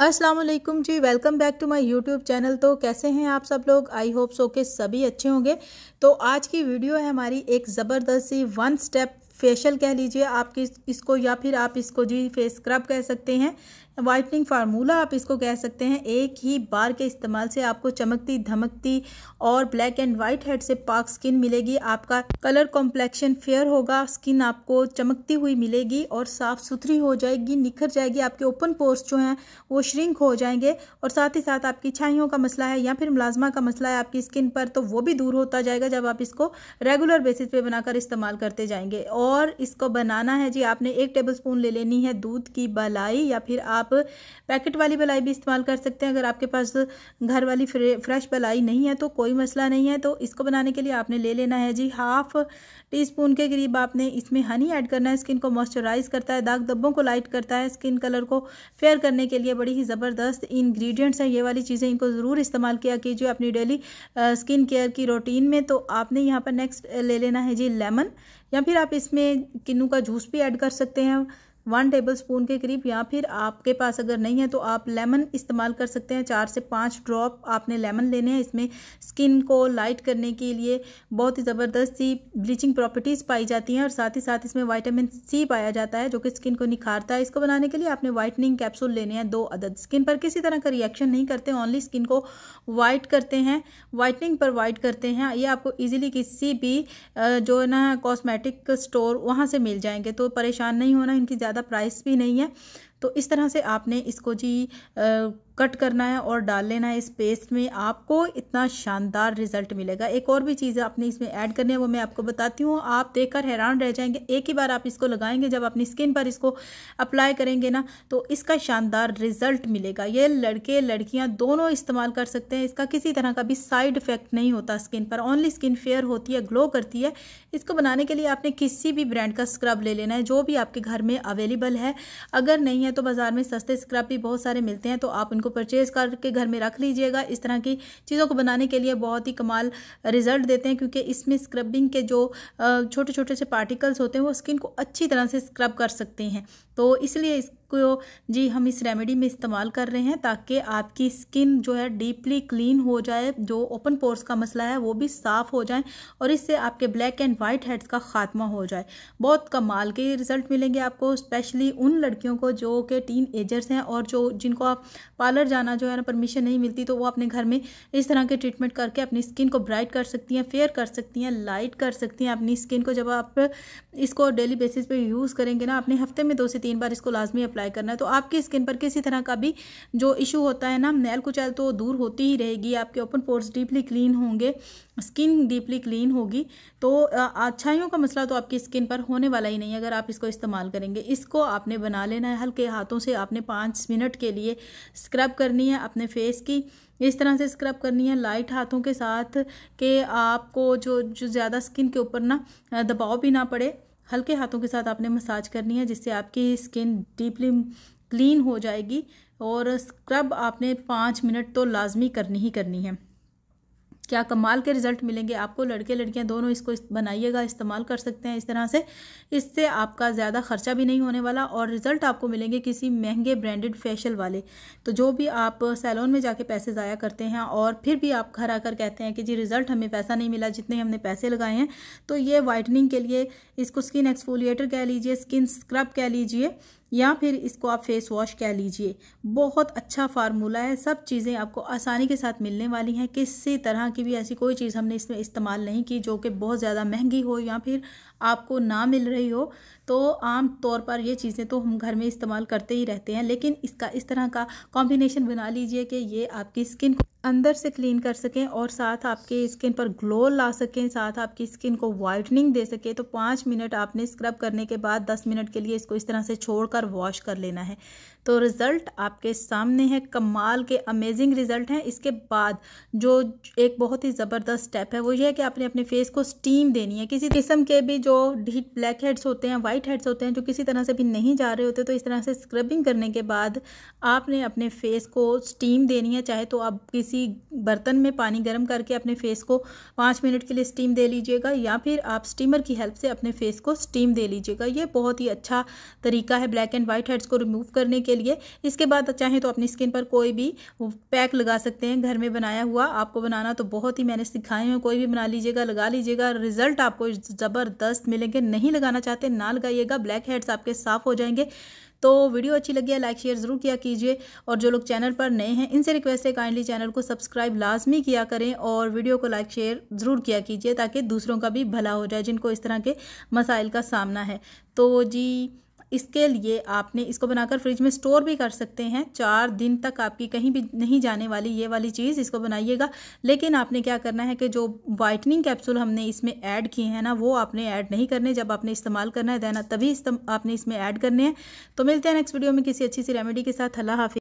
Aslam ji welcome back to my YouTube channel तो कैसे हैं आप सब लोग आई होप सो के सभी अच्छे होंगे तो आज की वीडियो है हमारी एक ज़बरदस्ती वन स्टेप फेशियल कह लीजिए आप किस इसको या फिर आप इसको जी फेस स्क्रब कह सकते हैं वाइटनिंग फार्मूला आप इसको कह सकते हैं एक ही बार के इस्तेमाल से आपको चमकती धमकती और ब्लैक एंड वाइट हेड से पाक स्किन मिलेगी आपका कलर कॉम्प्लेक्शन फेयर होगा स्किन आपको चमकती हुई मिलेगी और साफ़ सुथरी हो जाएगी निखर जाएगी आपके ओपन पोर्स जो हैं वो श्रिंक हो जाएंगे और साथ ही साथ आपकी छाइयों का मसला है या फिर मुलाजमा का मसला है आपकी स्किन पर तो वो भी दूर होता जाएगा जब आप इसको रेगुलर बेसिस पे बनाकर इस्तेमाल करते जाएंगे और इसको बनाना है जी आपने एक टेबल स्पून ले लेनी है दूध की बलाई या फिर आप आप पैकेट वाली बलाई भी इस्तेमाल कर सकते हैं अगर आपके पास घर वाली फ्रेश बलाई नहीं है तो कोई मसला नहीं है तो इसको बनाने के लिए आपने ले लेना है जी हाफ टी स्पून के करीब आपने इसमें हनी ऐड करना है स्किन को मॉइस्चराइज करता है दाग दब्बों को लाइट करता है स्किन कलर को फेयर करने के लिए बड़ी ही ज़बरदस्त इन्ग्रीडियंट्स हैं ये वाली चीज़ें इनको ज़रूर इस्तेमाल किया कीजिए अपनी डेली स्किन केयर की रूटीन में तो आपने यहाँ पर नेक्स्ट ले लेना है जी लेमन या फिर आप इसमें किन्नू का जूस भी ऐड कर सकते हैं वन टेबल स्पून के करीब या फिर आपके पास अगर नहीं है तो आप लेमन इस्तेमाल कर सकते हैं चार से पाँच ड्रॉप आपने लेमन लेने हैं इसमें स्किन को लाइट करने के लिए बहुत ही ज़बरदस्त सी ब्लीचिंग प्रॉपर्टीज़ पाई जाती हैं और साथ ही साथ इसमें वाइटामिन सी पाया जाता है जो कि स्किन को निखारता है इसको बनाने के लिए आपने वाइटनिंग कैप्सूल लेने हैं दो अदद स्किन पर किसी तरह का रिएक्शन नहीं करते ओनली स्किन को वाइट करते हैं वाइटनिंग पर वाइट करते हैं ये आपको ईजिली किसी भी जो है ना कॉस्मेटिक स्टोर वहाँ से मिल जाएंगे तो परेशान नहीं होना इनकी ज़्यादा ज़्यादा प्राइस भी नहीं है तो इस तरह से आपने इसको जी आ, कट करना है और डाल लेना है इस पेस्ट में आपको इतना शानदार रिजल्ट मिलेगा एक और भी चीज़ आपने इसमें ऐड करनी है वो मैं आपको बताती हूँ आप देखकर हैरान रह जाएंगे एक ही बार आप इसको लगाएंगे जब अपनी स्किन पर इसको अप्लाई करेंगे ना तो इसका शानदार रिजल्ट मिलेगा ये लड़के लड़कियाँ दोनों इस्तेमाल कर सकते हैं इसका किसी तरह का भी साइड इफेक्ट नहीं होता स्किन पर ओनली स्किन फेयर होती है ग्लो करती है इसको बनाने के लिए आपने किसी भी ब्रांड का स्क्रब ले लेना है जो भी आपके घर में अवेलेबल है अगर नहीं है हैं तो बाज़ार में सस्ते स्क्रब भी बहुत सारे मिलते हैं तो आप उनको परचेज़ करके घर में रख लीजिएगा इस तरह की चीज़ों को बनाने के लिए बहुत ही कमाल रिजल्ट देते हैं क्योंकि इसमें स्क्रबिंग के जो छोटे छोटे से पार्टिकल्स होते हैं वो स्किन को अच्छी तरह से स्क्रब कर सकते हैं तो इसलिए इसको जी हम इस रेमेडी में इस्तेमाल कर रहे हैं ताकि आपकी स्किन जो है डीपली क्लीन हो जाए जो ओपन पोर्स का मसला है वो भी साफ़ हो जाए और इससे आपके ब्लैक एंड वाइट हेड्स का ख़ात्मा हो जाए बहुत कमाल के रिज़ल्ट मिलेंगे आपको स्पेशली उन लड़कियों को जो कि टीन एजर्स हैं और जो जिनको आप पार्लर जाना जो है ना परमिशन नहीं मिलती तो वो अपने घर में इस तरह के ट्रीटमेंट करके अपनी स्किन को ब्राइट कर सकती हैं फेयर कर सकती हैं लाइट कर सकती हैं अपनी स्किन को जब आप इसको डेली बेसिस पर यूज़ करेंगे ना अपने हफ्ते में दो से तीन तीन बार इसको लाजमी अप्लाई करना है तो आपकी स्किन पर किसी तरह का भी जो इशू होता है ना नैल कुचैल तो दूर होती ही रहेगी आपके ओपन पोर्स डीपली क्लीन होंगे स्किन डीपली क्लीन होगी तो अच्छाइयों का मसला तो आपकी स्किन पर होने वाला ही नहीं है अगर आप इसको इस्तेमाल करेंगे इसको आपने बना लेना है हल्के हाथों से आपने पाँच मिनट के लिए स्क्रब करनी है अपने फेस की इस तरह से स्क्रब करनी है लाइट हाथों के साथ के आपको जो जो ज़्यादा स्किन के ऊपर ना दबाव भी ना पड़े हल्के हाथों के साथ आपने मसाज करनी है जिससे आपकी स्किन डीपली क्लीन हो जाएगी और स्क्रब आपने पाँच मिनट तो लाजमी करनी ही करनी है क्या कमाल के रिजल्ट मिलेंगे आपको लड़के लड़कियां दोनों इसको इस बनाइएगा इस्तेमाल कर सकते हैं इस तरह से इससे आपका ज़्यादा खर्चा भी नहीं होने वाला और रिजल्ट आपको मिलेंगे किसी महंगे ब्रांडेड फेशियल वाले तो जो भी आप सैलून में जाके पैसे ज़ाया करते हैं और फिर भी आप घर आकर कहते हैं कि जी रिज़ल्ट हमें पैसा नहीं मिला जितने हमने पैसे लगाए हैं तो ये वाइटनिंग के लिए इसको स्किन एक्सफोलिएटर कह लीजिए स्किन स्क्रब कह लीजिए या फिर इसको आप फेस वॉश कह लीजिए बहुत अच्छा फार्मूला है सब चीज़ें आपको आसानी के साथ मिलने वाली हैं किसी तरह की भी ऐसी कोई चीज़ हमने इसमें इस्तेमाल नहीं की जो कि बहुत ज़्यादा महंगी हो या फिर आपको ना मिल रही हो तो आम तौर पर ये चीज़ें तो हम घर में इस्तेमाल करते ही रहते हैं लेकिन इसका इस तरह का कॉम्बिनेशन बना लीजिए कि ये आपकी स्किन अंदर से क्लीन कर सकें और साथ आपके स्किन पर ग्लो ला सकें साथ आपकी स्किन को वाइटनिंग दे सकें तो पाँच मिनट आपने स्क्रब करने के बाद दस मिनट के लिए इसको इस तरह से छोड़कर वॉश कर लेना है तो रिज़ल्ट आपके सामने है कमाल के अमेजिंग रिज़ल्ट हैं इसके बाद जो एक बहुत ही ज़बरदस्त स्टेप है वो ये है कि आपने अपने फेस को स्टीम देनी है किसी किस्म के भी जो डीट ब्लैक हेड्स होते हैं वाइट हेड्स होते हैं जो किसी तरह से भी नहीं जा रहे होते तो इस तरह से स्क्रबिंग करने के बाद आपने अपने फेस को स्टीम देनी है चाहे तो आप किसी बर्तन में पानी गर्म करके अपने फेस को पाँच मिनट के लिए स्टीम दे लीजिएगा या फिर आप स्टीमर की हेल्प से अपने फेस को स्टीम दे लीजिएगा ये बहुत ही अच्छा तरीका है ब्लैक एंड वाइट हेड्स को रिमूव करने के लिए इसके बाद चाहें तो अपनी स्किन पर कोई भी पैक लगा सकते हैं घर में बनाया हुआ आपको बनाना तो बहुत ही मैंने सिखाए हैं कोई भी बना लीजिएगा लगा लीजिएगा रिजल्ट आपको ज़बरदस्त मिलेंगे नहीं लगाना चाहते ना लगाइएगा ब्लैक हेड्स आपके साफ हो जाएंगे तो वीडियो अच्छी लगी है लाइक शेयर ज़रूर किया कीजिए और जो लोग चैनल पर नए हैं इनसे रिक्वेस्ट है काइंडली चैनल को सब्सक्राइब लाजमी किया करें और वीडियो को लाइक शेयर ज़रूर किया कीजिए ताकि दूसरों का भी भला हो जाए जिनको इस तरह के मसाइल का सामना है तो जी इसके लिए आपने इसको बनाकर फ्रिज में स्टोर भी कर सकते हैं चार दिन तक आपकी कहीं भी नहीं जाने वाली ये वाली चीज़ इसको बनाइएगा लेकिन आपने क्या करना है कि जो वाइटनिंग कैप्सूल हमने इसमें ऐड किए हैं ना वो आपने ऐड नहीं करने जब आपने इस्तेमाल करना है देना तभी आपने इसमें ऐड करने हैं तो मिलते हैं नेक्स्ट वीडियो में किसी अच्छी सी रेमेडी के साथ अल्लाह हाफि